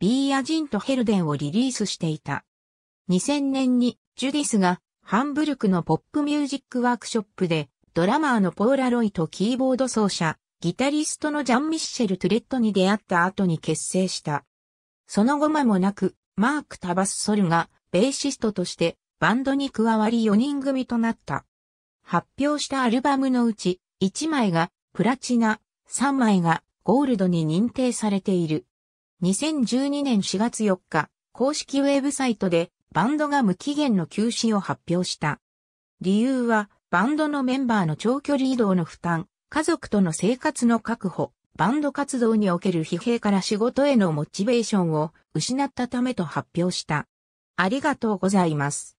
ビーアジンとヘルデンをリリースしていた。2000年にジュディスがハンブルクのポップミュージックワークショップでドラマーのポーラロイとキーボード奏者、ギタリストのジャン・ミッシェル・トゥレットに出会った後に結成した。その後間もなく、マーク・タバス・ソルがベーシストとしてバンドに加わり4人組となった。発表したアルバムのうち1枚がプラチナ、3枚がゴールドに認定されている。2012年4月4日、公式ウェブサイトでバンドが無期限の休止を発表した。理由は、バンドのメンバーの長距離移動の負担、家族との生活の確保、バンド活動における疲弊から仕事へのモチベーションを失ったためと発表した。ありがとうございます。